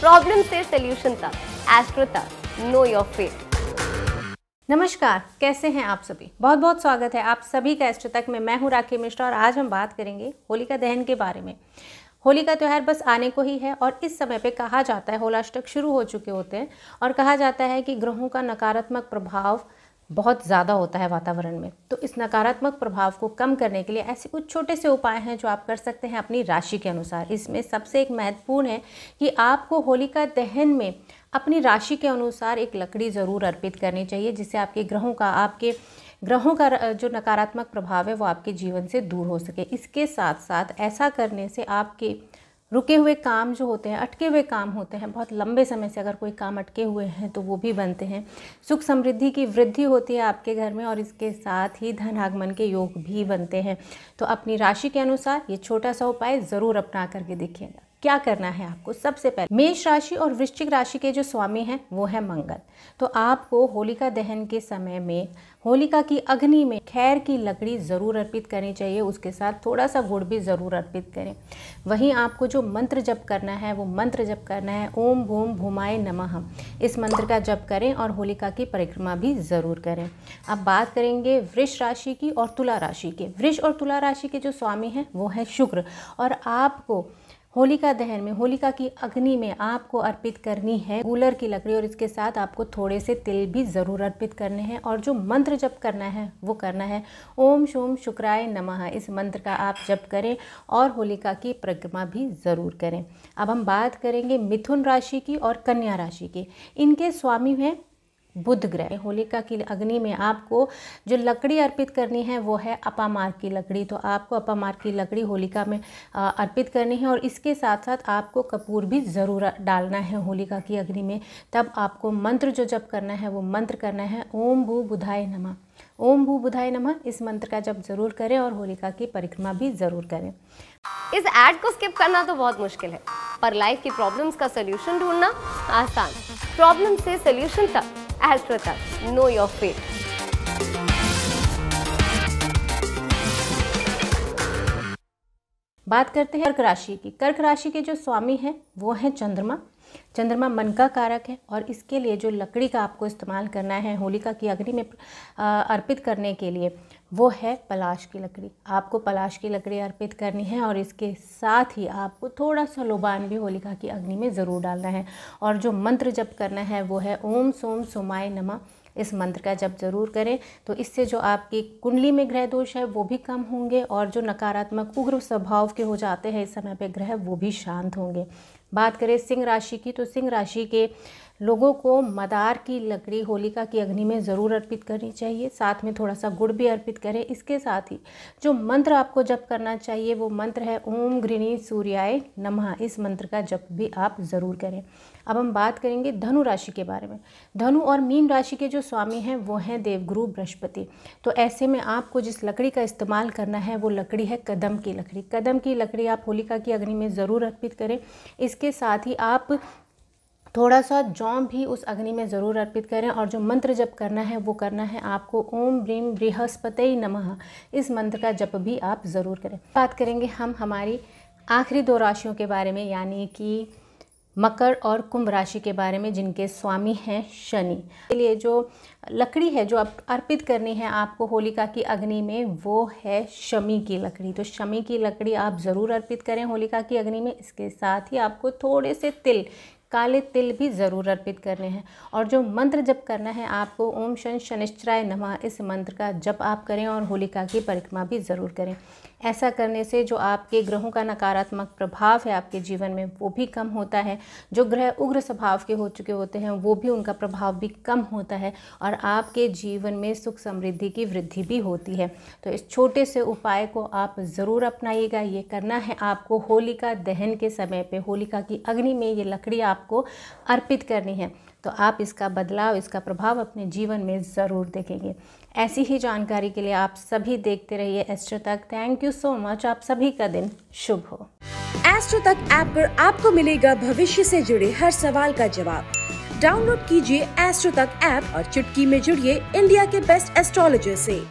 Problem से solution तक astro तक नो योर फेट नमस्कार कैसे हैं आप सभी बहुत बहुत स्वागत है आप सभी का एस्ट्रो तक में मैं हूं राकेश मिश्रा और आज हम बात करेंगे होलिका दहन के बारे में होली का त्यौहार बस आने को ही है और इस समय पे कहा जाता है होलाष्टक शुरू हो चुके होते हैं और कहा जाता है कि ग्रहों का नकारात्मक प्रभाव बहुत ज़्यादा होता है वातावरण में तो इस नकारात्मक प्रभाव को कम करने के लिए ऐसे कुछ छोटे से उपाय हैं जो आप कर सकते हैं अपनी राशि के अनुसार इसमें सबसे एक महत्वपूर्ण है कि आपको होलिका दहन में अपनी राशि के अनुसार एक लकड़ी ज़रूर अर्पित करनी चाहिए जिससे आपके ग्रहों का आपके ग्रहों का जो नकारात्मक प्रभाव है वो आपके जीवन से दूर हो सके इसके साथ साथ ऐसा करने से आपके रुके हुए काम जो होते हैं अटके हुए काम होते हैं बहुत लंबे समय से अगर कोई काम अटके हुए हैं तो वो भी बनते हैं सुख समृद्धि की वृद्धि होती है आपके घर में और इसके साथ ही धन आगमन के योग भी बनते हैं तो अपनी राशि के अनुसार ये छोटा सा उपाय ज़रूर अपना करके देखिएगा क्या करना है आपको सबसे पहले मेष राशि और वृश्चिक राशि के जो स्वामी हैं वो है मंगल तो आपको होलिका दहन के समय में होलिका की अग्नि में खैर की लकड़ी ज़रूर अर्पित करनी चाहिए उसके साथ थोड़ा सा गुड़ भी ज़रूर अर्पित करें वहीं आपको जो मंत्र जप करना है वो मंत्र जप करना है ओम भूम भूमाए नमः इस मंत्र का जप करें और होलिका की परिक्रमा भी ज़रूर करें अब बात करेंगे वृष राशि की और तुला राशि के वृष और तुला राशि के जो स्वामी हैं वो हैं शुक्र और आपको होलिका दहन में होलिका की अग्नि में आपको अर्पित करनी है गूलर की लकड़ी और इसके साथ आपको थोड़े से तिल भी ज़रूर अर्पित करने हैं और जो मंत्र जप करना है वो करना है ओम शोम शुक्राय नमः इस मंत्र का आप जप करें और होलिका की परिक्रमा भी ज़रूर करें अब हम बात करेंगे मिथुन राशि की और कन्या राशि की इनके स्वामी हैं बुध ग्रह होलिका की अग्नि में आपको जो लकड़ी अर्पित करनी है वो है अपामार की लकड़ी तो आपको अपामार की लकड़ी होलिका में अर्पित करनी है और इसके साथ साथ आपको कपूर भी ज़रूर डालना है होलिका की अग्नि में तब आपको मंत्र जो जप करना है वो मंत्र करना है ओम भू बुधाय नमा ओम भू बुधाय नमा इस मंत्र का जप जरूर करें और होलिका की परिक्रमा भी जरूर करें इस एड को स्किप करना तो बहुत मुश्किल है पर लाइफ की प्रॉब्लम्स का सोल्यूशन ढूंढना आसान प्रॉब्लम से सोल्यूशन तक Al Prakash, know your fate. बात करते हैं कर्क राशि की कर्क राशि के जो स्वामी हैं वो हैं चंद्रमा चंद्रमा मन का कारक है और इसके लिए जो लकड़ी का आपको इस्तेमाल करना है होलिका की अग्नि में अर्पित करने के लिए वो है पलाश की लकड़ी आपको पलाश की लकड़ी अर्पित करनी है और इसके साथ ही आपको थोड़ा सा लोबान भी होलिका की अग्नि में ज़रूर डालना है और जो मंत्र जप करना है वो है ओम सोम सोमाय नमा इस मंत्र का जब जरूर करें तो इससे जो आपकी कुंडली में ग्रह दोष है वो भी कम होंगे और जो नकारात्मक उग्र स्वभाव के हो जाते हैं इस समय पे ग्रह वो भी शांत होंगे बात करें सिंह राशि की तो सिंह राशि के लोगों को मदार की लकड़ी होलिका की अग्नि में ज़रूर अर्पित करनी चाहिए साथ में थोड़ा सा गुड़ भी अर्पित करें इसके साथ ही जो मंत्र आपको जप करना चाहिए वो मंत्र है ओम गृणी सूर्याय नमः इस मंत्र का जप भी आप ज़रूर करें अब हम बात करेंगे धनु राशि के बारे में धनु और मीन राशि के जो स्वामी हैं वो हैं देवगुरु बृहस्पति तो ऐसे में आपको जिस लकड़ी का इस्तेमाल करना है वो लकड़ी है कदम की लकड़ी कदम की लकड़ी आप होलिका की अग्नि में ज़रूर अर्पित करें इसके साथ ही आप थोड़ा सा जौम भी उस अग्नि में ज़रूर अर्पित करें और जो मंत्र जप करना है वो करना है आपको ओम ब्रीम बृहस्पत नमः इस मंत्र का जप भी आप ज़रूर करें बात करेंगे हम हमारी आखिरी दो राशियों के बारे में यानी कि मकर और कुंभ राशि के बारे में जिनके स्वामी हैं शनि के लिए जो लकड़ी है जो आप अर्पित करनी है आपको होलिका की अग्नि में वो है शमी की लकड़ी तो शमी की लकड़ी आप ज़रूर अर्पित करें होलिका की अग्नि में इसके साथ ही आपको थोड़े से तिल काले तिल भी ज़रूर अर्पित करने हैं और जो मंत्र जप करना है आपको ओम शन शनिश्चराय नमः इस मंत्र का जप आप करें और होलिका की परिक्रमा भी ज़रूर करें ऐसा करने से जो आपके ग्रहों का नकारात्मक प्रभाव है आपके जीवन में वो भी कम होता है जो ग्रह उग्र स्वभाव के हो चुके होते हैं वो भी उनका प्रभाव भी कम होता है और आपके जीवन में सुख समृद्धि की वृद्धि भी होती है तो इस छोटे से उपाय को आप ज़रूर अपनाइएगा ये करना है आपको होलिका दहन के समय पर होलिका की अग्नि में ये लकड़ी आपको अर्पित करनी है तो आप इसका बदलाव इसका प्रभाव अपने जीवन में ज़रूर देखेंगे ऐसी ही जानकारी के लिए आप सभी देखते रहिए एस्ट्रो तक थैंक यू सो मच आप सभी का दिन शुभ हो एस्ट्रो तक ऐप पर आपको मिलेगा भविष्य से जुड़े हर सवाल का जवाब डाउनलोड कीजिए एस्ट्रो तक ऐप और चुटकी में जुड़िए इंडिया के बेस्ट एस्ट्रोलॉजर से